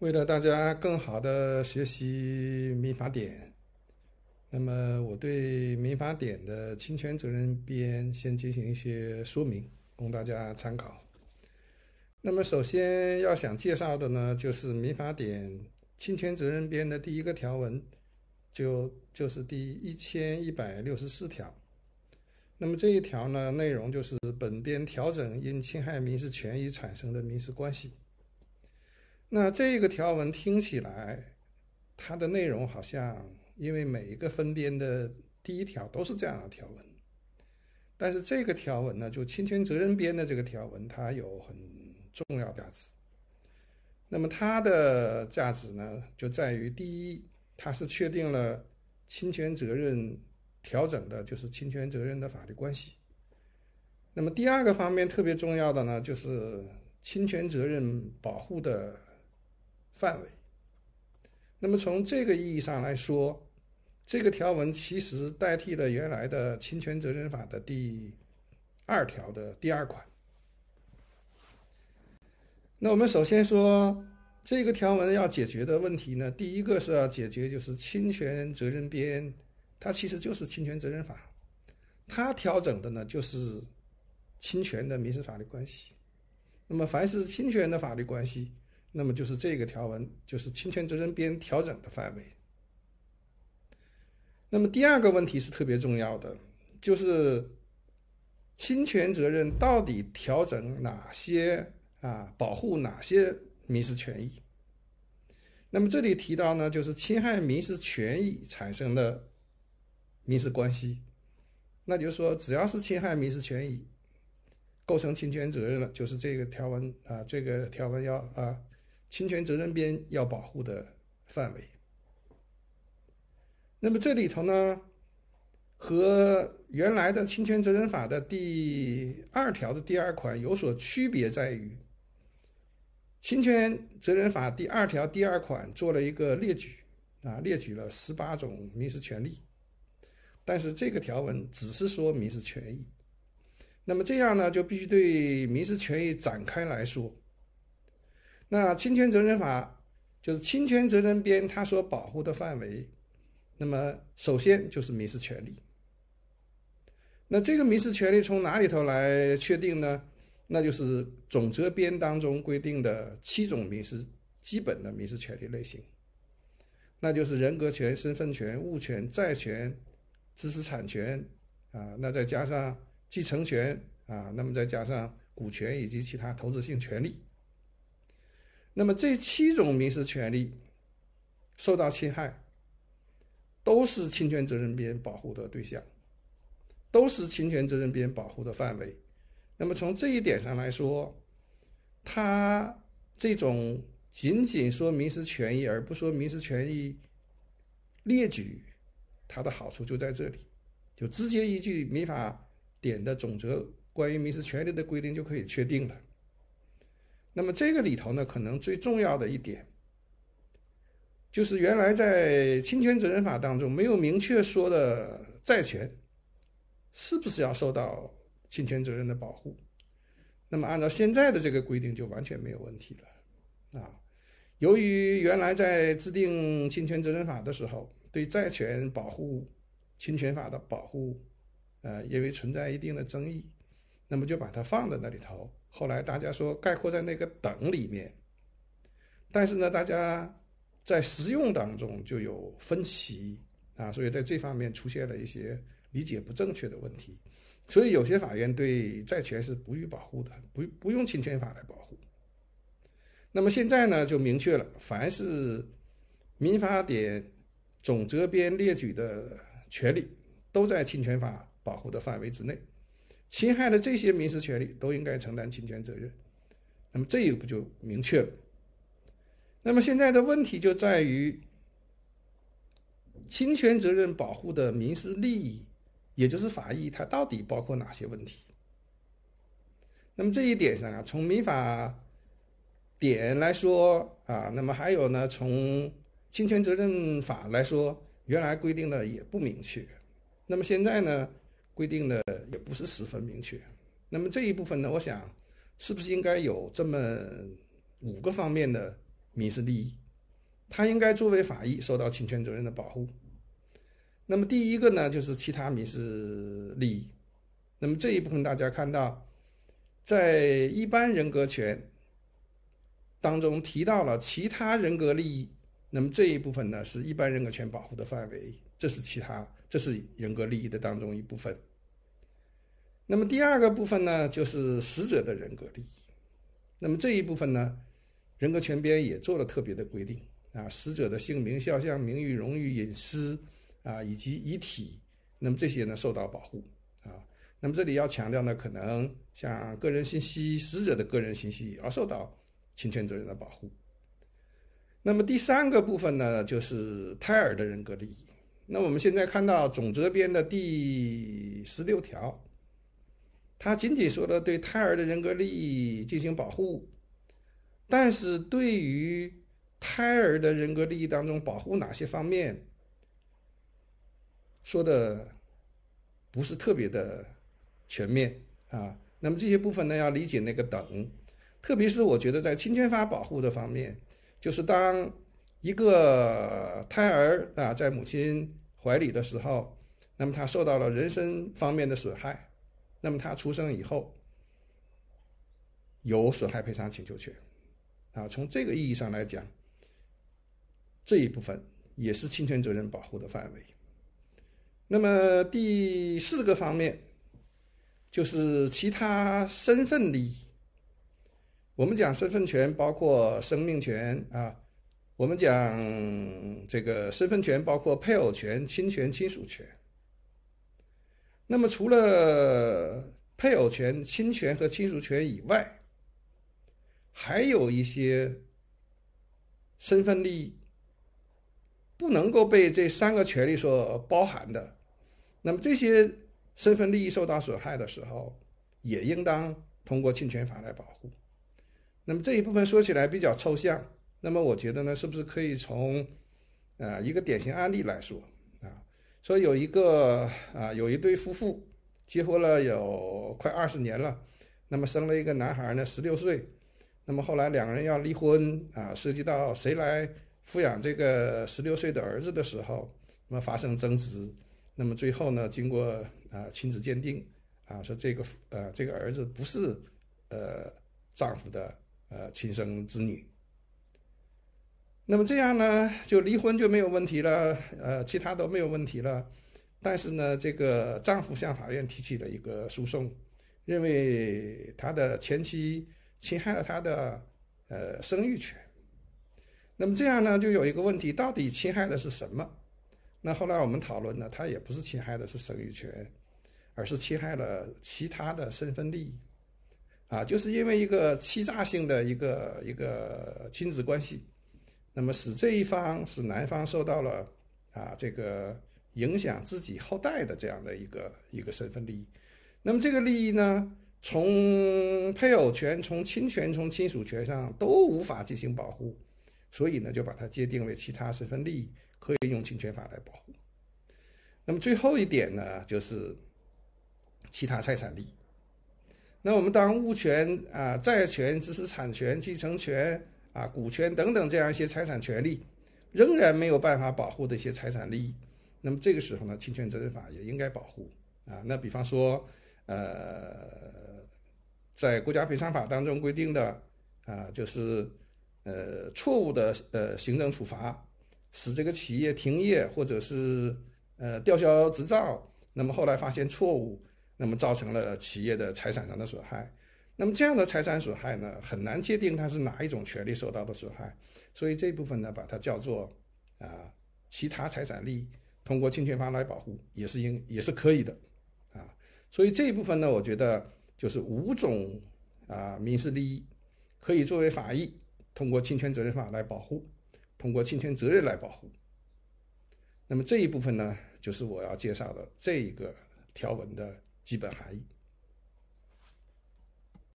为了大家更好的学习民法典，那么我对民法典的侵权责任编先进行一些说明，供大家参考。那么首先要想介绍的呢，就是民法典侵权责任编的第一个条文，就就是第一千一百六十四条。那么这一条呢，内容就是本编调整因侵害民事权益产生的民事关系。那这个条文听起来，它的内容好像，因为每一个分编的第一条都是这样的条文，但是这个条文呢，就侵权责任编的这个条文，它有很重要价值。那么它的价值呢，就在于第一，它是确定了侵权责任调整的，就是侵权责任的法律关系。那么第二个方面特别重要的呢，就是侵权责任保护的。范围。那么从这个意义上来说，这个条文其实代替了原来的侵权责任法的第二条的第二款。那我们首先说这个条文要解决的问题呢，第一个是要解决就是侵权责任编，它其实就是侵权责任法，它调整的呢就是侵权的民事法律关系。那么凡是侵权的法律关系。那么就是这个条文，就是侵权责任编调整的范围。那么第二个问题是特别重要的，就是侵权责任到底调整哪些啊，保护哪些民事权益？那么这里提到呢，就是侵害民事权益产生的民事关系，那就是说只要是侵害民事权益，构成侵权责任了，就是这个条文啊，这个条文要啊。侵权责任编要保护的范围，那么这里头呢，和原来的侵权责任法的第二条的第二款有所区别，在于侵权责任法第二条第二款做了一个列举，啊，列举了十八种民事权利，但是这个条文只是说民事权益，那么这样呢，就必须对民事权益展开来说。那侵权责任法就是侵权责任编，它所保护的范围，那么首先就是民事权利。那这个民事权利从哪里头来确定呢？那就是总则编当中规定的七种民事基本的民事权利类型，那就是人格权、身份权、物权、债权、知识产权啊，那再加上继承权啊，那么再加上股权以及其他投资性权利。那么这七种民事权利受到侵害，都是侵权责任编保护的对象，都是侵权责任编保护的范围。那么从这一点上来说，他这种仅仅说民事权益而不说民事权益列举，它的好处就在这里，就直接依据民法典的总则关于民事权利的规定就可以确定了。那么这个里头呢，可能最重要的一点，就是原来在侵权责任法当中没有明确说的债权，是不是要受到侵权责任的保护？那么按照现在的这个规定，就完全没有问题了。啊，由于原来在制定侵权责任法的时候，对债权保护、侵权法的保护，呃，因为存在一定的争议。那么就把它放在那里头。后来大家说概括在那个“等”里面，但是呢，大家在实用当中就有分歧啊，所以在这方面出现了一些理解不正确的问题。所以有些法院对债权是不予保护的，不不用侵权法来保护。那么现在呢，就明确了，凡是民法典总则编列举的权利，都在侵权法保护的范围之内。侵害的这些民事权利都应该承担侵权责任，那么这一步就明确了？那么现在的问题就在于，侵权责任保护的民事利益，也就是法益，它到底包括哪些问题？那么这一点上啊，从民法典来说啊，那么还有呢，从侵权责任法来说，原来规定的也不明确，那么现在呢？规定的也不是十分明确，那么这一部分呢，我想是不是应该有这么五个方面的民事利益，它应该作为法益受到侵权责任的保护。那么第一个呢，就是其他民事利益。那么这一部分大家看到，在一般人格权当中提到了其他人格利益，那么这一部分呢，是一般人格权保护的范围，这是其他，这是人格利益的当中一部分。那么第二个部分呢，就是死者的人格利益。那么这一部分呢，《人格权编》也做了特别的规定啊，死者的姓名、肖像、名誉、荣誉、隐私啊，以及遗体，那么这些呢受到保护啊。那么这里要强调呢，可能像个人信息、死者的个人信息，也要受到侵权责任的保护。那么第三个部分呢，就是胎儿的人格利益。那我们现在看到总则编的第十六条。他仅仅说了对胎儿的人格利益进行保护，但是对于胎儿的人格利益当中保护哪些方面，说的不是特别的全面啊。那么这些部分呢要理解那个等，特别是我觉得在侵权法保护的方面，就是当一个胎儿啊在母亲怀里的时候，那么他受到了人身方面的损害。那么他出生以后有损害赔偿请求权，啊，从这个意义上来讲，这一部分也是侵权责任保护的范围。那么第四个方面就是其他身份利益。我们讲身份权包括生命权啊，我们讲这个身份权包括配偶权、侵权亲属权。那么，除了配偶权、侵权和亲属权以外，还有一些身份利益不能够被这三个权利所包含的。那么，这些身份利益受到损害的时候，也应当通过侵权法来保护。那么这一部分说起来比较抽象，那么我觉得呢，是不是可以从呃一个典型案例来说？说有一个啊，有一对夫妇结婚了有快二十年了，那么生了一个男孩呢，十六岁，那么后来两个人要离婚啊，涉及到谁来抚养这个十六岁的儿子的时候，那么发生争执，那么最后呢，经过啊亲子鉴定啊，说这个呃这个儿子不是呃丈夫的呃亲生子女。那么这样呢，就离婚就没有问题了，呃，其他都没有问题了。但是呢，这个丈夫向法院提起了一个诉讼，认为他的前妻侵害了他的呃生育权。那么这样呢，就有一个问题，到底侵害的是什么？那后来我们讨论呢，他也不是侵害的是生育权，而是侵害了其他的身份利益。啊，就是因为一个欺诈性的一个一个亲子关系。那么使这一方，使男方受到了啊这个影响自己后代的这样的一个一个身份利益，那么这个利益呢，从配偶权、从亲权、从亲属权上都无法进行保护，所以呢，就把它界定为其他身份利益，可以用侵权法来保护。那么最后一点呢，就是其他财产利益。那我们当物权啊、债权、知识产权、继承权。啊，股权等等这样一些财产权利，仍然没有办法保护的一些财产利益，那么这个时候呢，侵权责任法也应该保护啊。那比方说，呃，在国家赔偿法当中规定的啊，就是呃错误的呃行政处罚，使这个企业停业或者是呃吊销执照，那么后来发现错误，那么造成了企业的财产上的损害。那么这样的财产损害呢，很难界定它是哪一种权利受到的损害，所以这部分呢，把它叫做啊其他财产利益，通过侵权方来保护也是应也是可以的啊。所以这一部分呢，我觉得就是五种啊民事利益可以作为法益，通过侵权责任法来保护，通过侵权责任来保护。那么这一部分呢，就是我要介绍的这一个条文的基本含义。